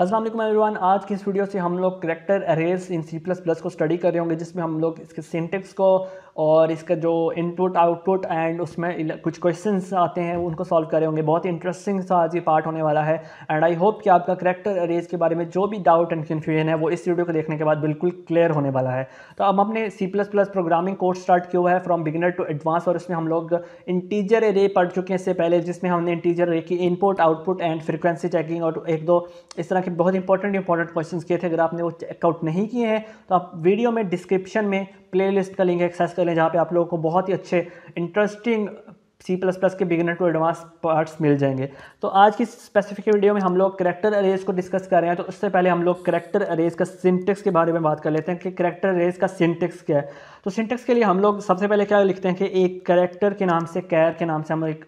अस्सलाम वालेकुम आज की इस वीडियो से हम लोग character array in C plus plus को स्टडी कर रहे होंगे जिसमें हम लोग इसके सिंटेक्स को और इसका जो इनपुट आउटपुट एंड उसमें कुछ क्वेश्चन आते हैं उनको सॉल्व करें होंगे बहुत इंटरेस्टिंग सा आज ये पार्ट होने वाला है एंड आई होप कि आपका करेक्टर अरेज के बारे में जो भी डाउट एंड कन्फ्यूजन है वो इस वीडियो को देखने के बाद बिल्कुल क्लियर होने वाला है तो अब हमने C plus plus programming course start किया हुआ है फ्रॉम बिगिनर टू एडवांस और इसमें हम लोग इंटीजर एरे पढ़ चुके हैं इससे पहले जिसमें हमने इंटीजर एरे की input output and frequency checking और एक दो इस तरह के बहुत इंपॉर्टेंट इंपॉर्टेंट क्वेश्चन किए थे अगर आपने वो चेकआउट नहीं किए हैं तो आप वीडियो में डिस्क्रिप्शन में प्लेलिस्ट का लिंक एक्सेस चैनल है जहाँ पे आप लोगों को बहुत ही अच्छे इंटरेस्टिंग C++ के बिगिनर टू एडवांस पार्ट्स मिल जाएंगे तो आज की स्पेसिफिक वीडियो में हम लोग करेक्टर अरेज को डिस्कस कर रहे हैं तो उससे पहले हम लोग करेक्टर अरेज का सिंटेक्स के बारे में बात कर लेते हैं कि करेक्टर अरेज का सिंटेक्स क्या है तो सिंटेक्स के लिए हम लोग सबसे पहले क्या लिखते हैं कि एक करेक्टर के नाम से कैर के नाम से हम एक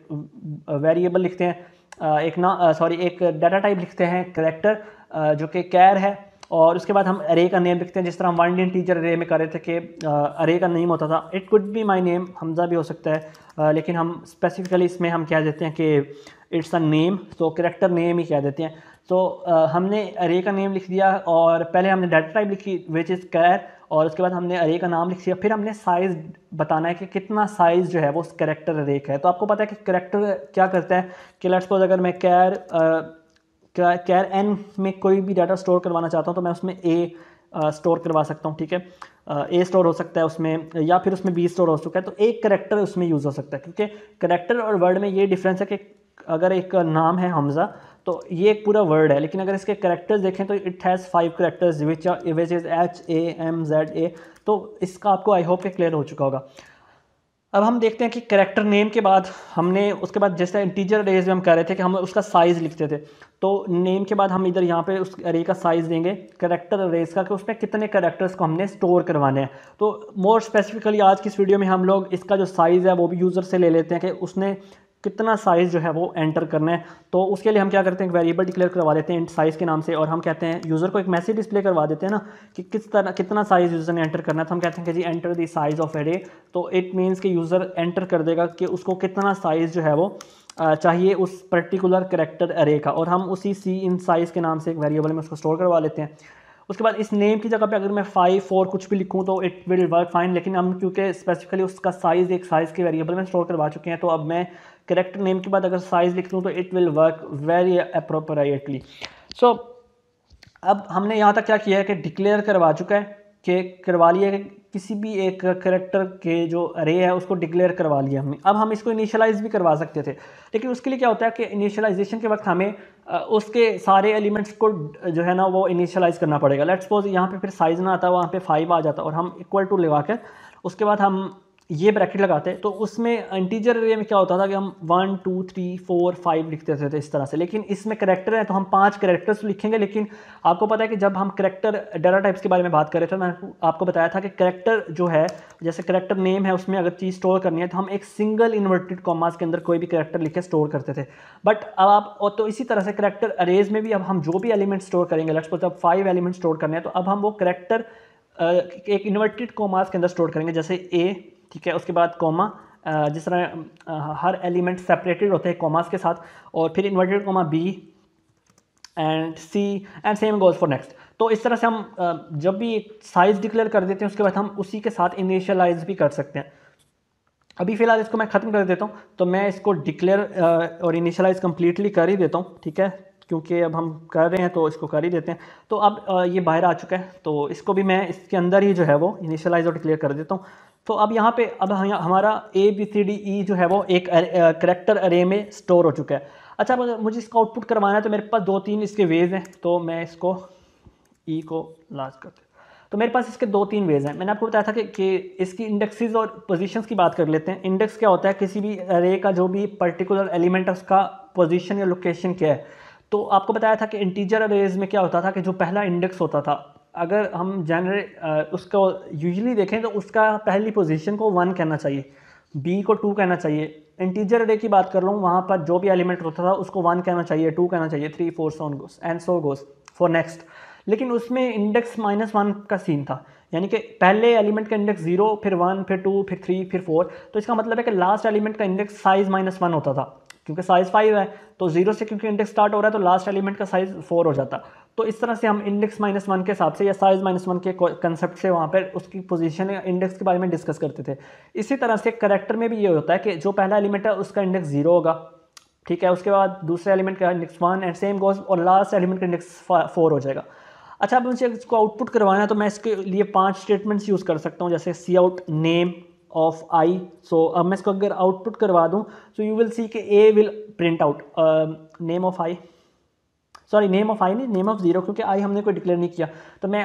वेरिएबल लिखते हैं एक ना सॉरी एक डाटा टाइप लिखते हैं करेक्टर जो कि कैर है और उसके बाद हम अरे का नेम लिखते हैं जिस तरह हम वन टीचर अरे में कर रहे थे कि अरे का नेम होता था it could be my name Hamza भी हो सकता है लेकिन हम स्पेसिफिकली इसमें हम कह देते हैं कि इट्स अ नेम तो करेक्टर नेम ही कह देते हैं तो आ, हमने अरे का नेम लिख दिया और पहले हमने डाटा टाइप लिखी विच इज़ कैर और उसके बाद हमने अरे का नाम लिख दिया फिर हमने साइज़ बताना है कि कितना साइज़ जो है वो उस करेक्टर अरे का है तो आपको पता है कि करेक्टर क्या करता है कि लेट्स सपोज अगर मैं कैर कैर एन में कोई भी डाटा स्टोर करवाना चाहता हूँ तो मैं उसमें ए स्टोर uh, करवा सकता हूँ ठीक है ए uh, स्टोर हो सकता है उसमें या फिर उसमें बी स्टोर हो चुका है तो एक करेक्टर उसमें यूज़ हो सकता है क्योंकि करेक्टर और वर्ड में ये डिफरेंस है कि अगर एक नाम है हमज़ा तो ये एक पूरा वर्ड है लेकिन अगर इसके करेक्टर्स देखें तो it has five characters which which is H A M Z A तो इसका आपको आई होप के क्लियर हो चुका होगा अब हम देखते हैं कि करेक्टर नेम के बाद हमने उसके बाद जैसे इंटीजर रेज में हम कह रहे थे कि हम उसका साइज़ लिखते थे तो नेम के बाद हम इधर यहाँ पे उस अरे का साइज़ देंगे करेक्टर रेज का कि उसमें कितने करेक्टर्स को हमने स्टोर करवाने हैं तो मोर स्पेसिफिकली आज की इस वीडियो में हम लोग इसका जो साइज़ है वो भी यूज़र से ले लेते हैं कि उसने कितना साइज़ जो है वो एंटर करना है तो उसके लिए हम क्या करते हैं एक वेरिएबल डिक्लेयर करवा देते हैं साइज़ के नाम से और हम कहते हैं यूज़र को एक मैसेज डिस्प्ले करवा देते हैं ना कि किस तरह कितना साइज़ यूज़र ने एंटर करना है तो हम कहते हैं कि जी enter the size of array तो इट मीन्स कि यूज़र एंटर कर देगा कि उसको कितना साइज़ जो है वो चाहिए उस पर्टिकुलर करेक्टर एरे का और हम उसी सी इन साइज़ के नाम से एक वेरिएबल में उसको स्टोर करवा लेते हैं उसके बाद इस नेम की जगह पे अगर मैं फाइव फोर कुछ भी लिखूँ तो इट विल वर्क फाइन लेकिन हम क्योंकि स्पेसिफिकली उसका साइज़ एक साइज़ के वेरिएबल में स्टोर करवा चुके हैं तो अब मैं करेक्ट नेम के बाद अगर साइज़ लिख लूँ तो it will work very appropriately so अब हमने यहाँ तक क्या किया है कि डिक्लेयर करवा चुका है कि करवा लिया किसी भी एक करेक्टर के जो अरे है उसको डिक्लेयर करवा लिया हमने अब हम इसको इनिशलाइज भी करवा सकते थे लेकिन उसके लिए क्या होता है कि इनिशलाइजेशन के वक्त हमें उसके सारे एलिमेंट्स को जो है ना वो इनिशलाइज करना पड़ेगा लेट्स सपोज यहाँ पे फिर साइज़ ना आता वहाँ पे फाइव आ जाता और हम इक्वल टू लगा कर उसके बाद हम ये ब्रैकेट लगाते हैं तो उसमें इंटीजर एरिया में क्या होता था कि हम one two three four five लिखते थे, थे इस तरह से लेकिन इसमें करेक्टर है तो हम पांच करेक्टर्स लिखेंगे लेकिन आपको पता है कि जब हम करेक्टर डेटा टाइप्स के बारे में बात कर रहे थे मैंने आपको बताया था कि करेक्टर जो है जैसे करेक्टर नेम है उसमें अगर चीज़ स्टोर करनी है तो हम एक सिंगल इन्वर्टेड कॉमास के अंदर कोई भी करेक्टर लिखे स्टोर करते थे बट अब आप और तो इसी तरह से करेक्टर अरेज में भी अब हम जो भी एलिमेंट स्टोर करेंगे लेट्स पता फाइव एलिमेंट स्टोर करने हैं तो अब हम वो करेक्टर एक इन्वर्टेड कॉमास के अंदर स्टोर करेंगे जैसे ए ठीक है उसके बाद कॉमा जिस तरह हर एलिमेंट सेपरेटेड होते हैं कॉमास के साथ और फिर inverted comma B and C and same goes for next तो इस तरह से हम जब भी एक साइज़ डिक्लेयर कर देते हैं उसके बाद हम उसी के साथ इनिशियलाइज भी कर सकते हैं अभी फ़िलहाल इसको मैं ख़त्म कर देता हूँ तो मैं इसको डिक्लेयर और इनिशियलाइज कम्प्लीटली कर ही देता हूँ ठीक है क्योंकि अब हम कर रहे हैं तो इसको कर ही देते हैं तो अब ये बाहर आ चुका है तो इसको भी मैं इसके अंदर ही जो है वो इनिशियलाइज और डिक्लेयर कर देता हूँ तो अब यहाँ पे अब हमारा ए बी सी डी ई जो है वो एक करेक्टर अरे में स्टोर हो चुका है अच्छा मुझे इसका आउटपुट करवाना है तो मेरे पास दो तीन इसके वेज हैं तो मैं इसको ई e को लार्ज करते तो मेरे पास इसके दो तीन वेज हैं मैंने आपको बताया था कि, कि इसकी इंडेक्सेस और पोजीशंस की बात कर लेते हैं इंडेक्स क्या होता है किसी भी अरे का जो भी पर्टिकुलर एलिमेंट है उसका पोजीशन या लोकेशन क्या है तो आपको बताया था कि इंटीजर अरेज में क्या होता था कि जो पहला इंडेक्स होता था अगर हम जनरल उसको यूजली देखें तो उसका पहली पोजीशन को वन कहना चाहिए बी को टू कहना चाहिए इंटीजर डे की बात कर लूँ वहाँ पर जो भी एलिमेंट होता था उसको वन कहना चाहिए टू कहना चाहिए three four so on goes and so goes for next लेकिन उसमें इंडेक्स माइनस वन का सीन था यानी कि पहले एलिमेंट का इंडेक्स जीरो फिर वन फिर टू फिर थ्री फिर फोर तो इसका मतलब है कि लास्ट एलिमेंट का इंडेक्स साइज माइनस वन होता था क्योंकि साइज़ फाइव है तो जीरो से क्योंकि इंडेक्स स्टार्ट हो रहा है तो लास्ट एलिमेंट का साइज़ फोर हो जाता तो इस तरह से हम इंडेक्स माइनस वन के हिसाब से या साइज माइनस वन के कंसेप्ट से वहाँ पर उसकी पोजीशन या इंडेक्स के बारे में डिस्कस करते थे इसी तरह से करेक्टर में भी ये होता है कि जो पहला एलिमेंट है उसका इंडेक्स जीरो होगा ठीक है उसके बाद दूसरे एलिमेंट का index one and same goes और लास्ट एलिमेंट का इंडेक्स फोर हो जाएगा अच्छा अब मुझे इसको आउटपुट करवाना है तो मैं इसके लिए पाँच स्टेटमेंट्स यूज़ कर सकता हूँ जैसे C out name of I so अब मैं इसको अगर आउटपुट करवा दूँ तो यू विल सी के A will print out name of I sorry name of I नहीं नेम ऑफ जीरो क्योंकि आई हमने कोई डिक्लेयर नहीं किया तो मैं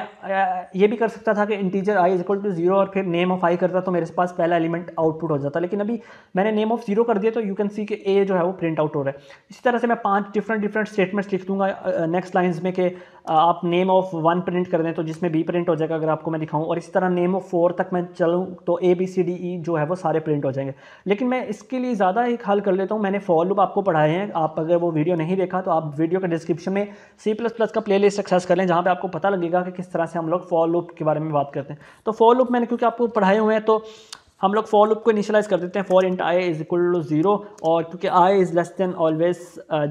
ये भी कर सकता था कि integer I is equal to zero और फिर नेम ऑफ आई करता तो मेरे पास पहला एलिमेंट आउटपुट हो जाता लेकिन अभी मैंने नेम ऑफ जीरो कर दिया तो यू कैन सी कि ए जो है वो प्रिंट आउट हो रहा है इसी तरह से मैं पाँच डिफरेंट डिफरेंट स्टेटमेंट्स लिख दूंगा नेक्स्ट लाइन्स में कि आप नेम ऑफ वन प्रिंट कर दें तो जिसमें बी प्रिंट हो जाएगा अगर आपको मैं दिखाऊं और इस तरह नेम ऑफ फोर तक मैं चलूं तो ए बी सी डी ई जो है वो सारे प्रिंट हो जाएंगे लेकिन मैं इसके लिए ज़्यादा एक हल कर लेता हूं मैंने फॉर लूप आपको पढ़ाए हैं आप अगर वो वीडियो नहीं देखा तो आप वीडियो के डिस्क्रिप्शन में सी प्लस प्लस का प्ले लिस्ट एक्सेस कर लें जहाँ पर आपको पता लगेगा कि किस तरह से हम लोग फॉर लूप के बारे में बात करते हैं तो फॉर लूप मैंने क्योंकि आपको पढ़ाए हुए हैं तो हम लोग फॉर लूप को इनिशियलाइज कर देते हैं for int I is equal to zero और क्योंकि I is less than always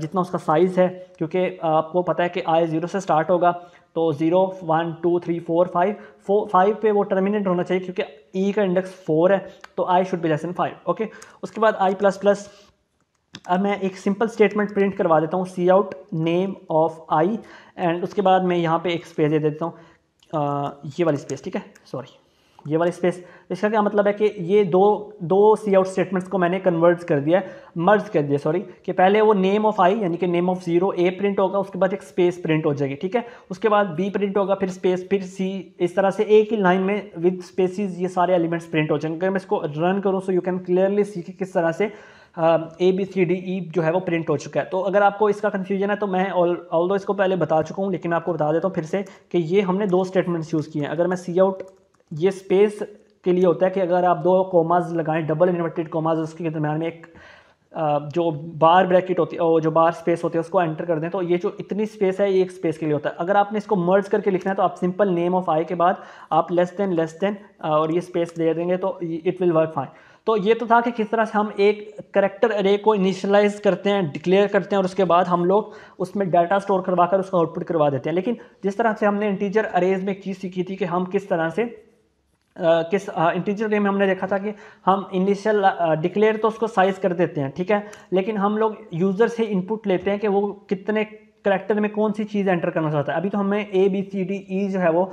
जितना उसका साइज़ है क्योंकि uh, आपको पता है कि आई ज़ीरो से स्टार्ट होगा तो zero one two three four five four five पे वो टर्मिनेट होना चाहिए क्योंकि ई e का इंडेक्स फोर है तो I should be less than five okay उसके बाद आई प्लस प्लस अब मैं एक सिंपल स्टेटमेंट प्रिंट करवा देता हूँ C out name of I and उसके बाद मैं यहाँ पे एक स्पेस दे देता हूँ uh, ये वाली स्पेस ठीक है सॉरी ये वाली स्पेस इसका क्या मतलब है कि ये दो दो सी आउट स्टेटमेंट्स को मैंने कन्वर्ट कर दिया है मर्ज कर दिया सॉरी कि पहले वो नेम ऑफ आई यानी कि name of zero A print होगा उसके बाद एक स्पेस प्रिंट हो जाएगी ठीक है उसके बाद बी प्रिंट होगा फिर स्पेस फिर सी इस तरह से एक ही लाइन में विद स्पेसिस ये सारे एलिमेंट्स प्रिंट हो जाएंगे अगर मैं इसको रन करूँ so you can clearly see कि किस तरह से ए बी सी डी ई जो है वो प्रिंट हो चुका है तो अगर आपको इसका कन्फ्यूजन है तो मैं ऑल दो इसको पहले बता चुका हूँ लेकिन आपको बता देता हूँ फिर से कि ये हमने दो स्टेटमेंट्स यूज़ किए हैं अगर मैं सी आउट ये स्पेस के लिए होता है कि अगर आप दो कॉमास लगाएं डबल इन्वर्टेड कॉमास उसके दरम्यान में एक जो बार ब्रैकेट होती है जो बार स्पेस होती है उसको एंटर कर दें तो ये जो इतनी स्पेस है ये एक स्पेस के लिए होता है अगर आपने इसको मर्ज करके लिखना है तो आप सिंपल नेम ऑफ आई के बाद आप लेस देन लेस देन और ये स्पेस दे देंगे तो इट विल वर्क फाइन तो ये तो था कि किस तरह से हम एक करेक्टर अरे को इनिशलाइज करते हैं डिक्लेयर करते हैं और उसके बाद हम लोग उसमें डाटा स्टोर करवा कर उसका आउटपुट करवा देते हैं लेकिन जिस तरह से हमने इंटीजर अरेज में चीज़ सीखी थी कि हम किस तरह से किस इंटीजर गेम में हमने देखा था कि हम इनिशियल डिक्लेयर तो उसको साइज़ कर देते हैं ठीक है लेकिन हम लोग यूज़र से इनपुट लेते हैं कि वो कितने करेक्टर में कौन सी चीज़ एंटर करना चाहता है अभी तो हमें ए बी सी डी ई जो है वो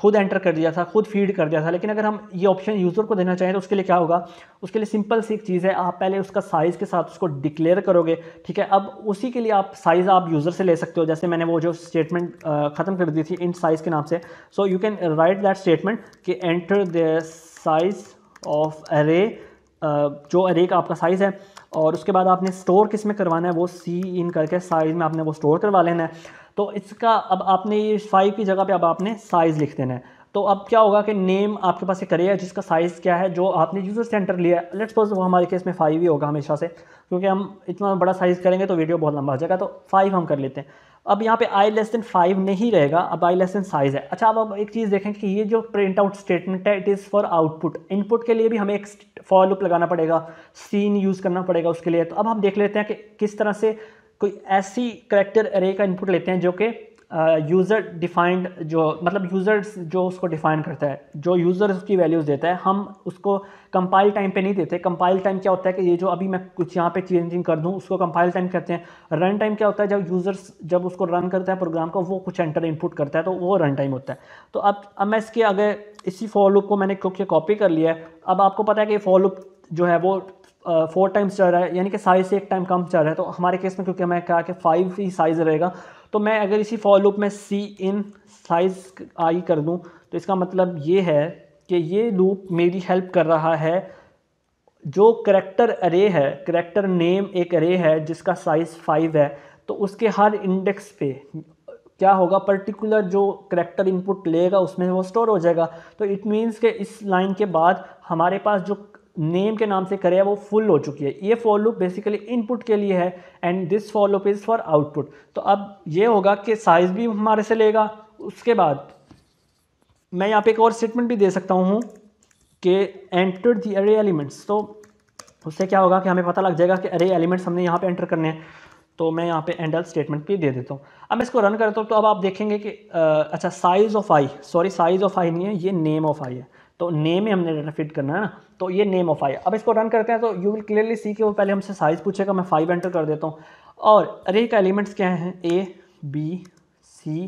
खुद एंटर कर दिया था खुद फीड कर दिया था लेकिन अगर हम ये ऑप्शन यूज़र को देना चाहें तो उसके लिए क्या होगा उसके लिए सिंपल सी एक चीज़ है आप पहले उसका साइज़ के साथ उसको डिक्लेयर करोगे ठीक है अब उसी के लिए आप साइज़ आप यूज़र से ले सकते हो जैसे मैंने वो जो स्टेटमेंट ख़त्म कर दी थी इन साइज़ के नाम से so you can write that statement कि enter the size of array जो अरे का आपका साइज़ है और उसके बाद आपने स्टोर किस में करवाना है वो सी इन करके साइज़ में आपने वो स्टोर करवा लेना है तो इसका अब आपने ये फाइव की जगह पे अब आपने साइज़ लिख देना है तो अब क्या होगा कि नेम आपके पास एक है जिसका साइज़ क्या है जो आपने यूज़र सेंटर लिया है लेट्स सपोज वो हमारे केस में फाइव ही होगा हमेशा से क्योंकि हम इतना बड़ा साइज़ करेंगे तो वीडियो बहुत लंबा हो जाएगा तो फाइव हम कर लेते हैं अब यहाँ पे आई लेस देन फाइव नहीं रहेगा अब आई लेस देन साइज़ है अच्छा अब अब एक चीज़ देखें कि ये जो प्रिंट आउट स्टेटमेंट है it is for output input के लिए भी हमें एक फॉलोअप लगाना पड़ेगा सीन यूज़ करना पड़ेगा उसके लिए तो अब हम देख लेते हैं कि किस तरह से कोई ऐसी करेक्टर एरे का इनपुट लेते हैं जो कि यूज़र डिफाइंड जो मतलब यूज़र्स जो उसको डिफाइन करता है जो यूज़र उसकी वैल्यूज़ देता है हम उसको कंपाइल टाइम पे नहीं देते कंपाइल टाइम क्या होता है कि ये जो अभी मैं कुछ यहाँ पे चेंजिंग कर दूँ उसको कंपाइल टाइम कहते हैं रन टाइम क्या होता है जब यूज़र्स जब उसको रन करता है प्रोग्राम को वो कुछ एंटर इनपुट करता है तो वो रन टाइम होता है तो अब अब मैं इसके अगर इसी फॉलोअप को मैंने क्योंकि कॉपी कर लिया है अब आपको पता है कि फॉर जो है वो फोर टाइम्स जा रहा है यानी कि साइज़ से एक टाइम कम जा रहा है तो हमारे केस में क्योंकि हमें कहा कि फाइव ही साइज़ रहेगा तो मैं अगर इसी फॉर लूप में सी इन साइज़ आई कर दूँ तो इसका मतलब ये है कि ये लूप मेरी हेल्प कर रहा है जो करेक्टर अरे है करेक्टर नेम एक अरे है जिसका साइज़ फाइव है तो उसके हर इंडेक्स पे क्या होगा पर्टिकुलर जो करेक्टर इनपुट लेगा उसमें वो स्टोर हो जाएगा तो इट मीन्स के इस लाइन के बाद हमारे पास जो नेम के नाम से करे वो फुल हो चुकी है ये फॉर लुप बेसिकली इनपुट के लिए है and this for loop is for output तो अब ये होगा कि साइज़ भी हमारे से लेगा उसके बाद मैं यहाँ पे एक और स्टेटमेंट भी दे सकता हूँ कि एंटर दी अरे एलिमेंट्स तो उससे क्या होगा कि हमें पता लग जाएगा कि अरे एलिमेंट्स हमने यहाँ पे एंटर करने हैं तो मैं यहाँ पे एंडल स्टेटमेंट भी दे देता हूँ अब इसको रन करता हूँ तो अब आप देखेंगे कि आ, अच्छा size of I sorry size of I नहीं है ये नेम ऑफ आई है तो नेम ही हमने डेटा फिट करना है ना तो ये नेम ऑफ आई अब इसको रन करते हैं तो यू विल क्लियरली सी कि वो पहले हमसे साइज़ पूछेगा मैं फाइव एंटर कर देता हूँ और अरे का एलिमेंट्स क्या हैं A B C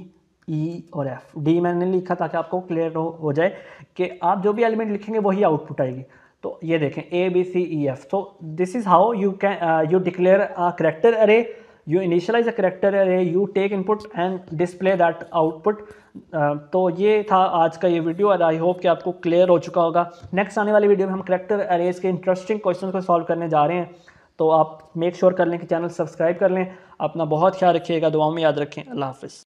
E e और एफ डी मैंने लिखा ताकि आपको क्लियर हो, हो जाए कि आप जो भी एलिमेंट लिखेंगे वही आउटपुट आएगी तो ये देखें A B C E F तो this is how you can you declare character array you initialise a character array you take input and display that output तो ये था आज का ये वीडियो और आई होप कि आपको क्लियर हो चुका होगा नेक्स्ट आने वाली वीडियो में हम करेक्टर अरेज के इंटरेस्टिंग क्वेश्चन को सॉल्व करने जा रहे हैं तो आप मेक श्योर sure कर लें कि चैनल सब्सक्राइब कर लें अपना बहुत ख्याल रखिएगा दुआओं में याद रखें अल्लाह हाफिज़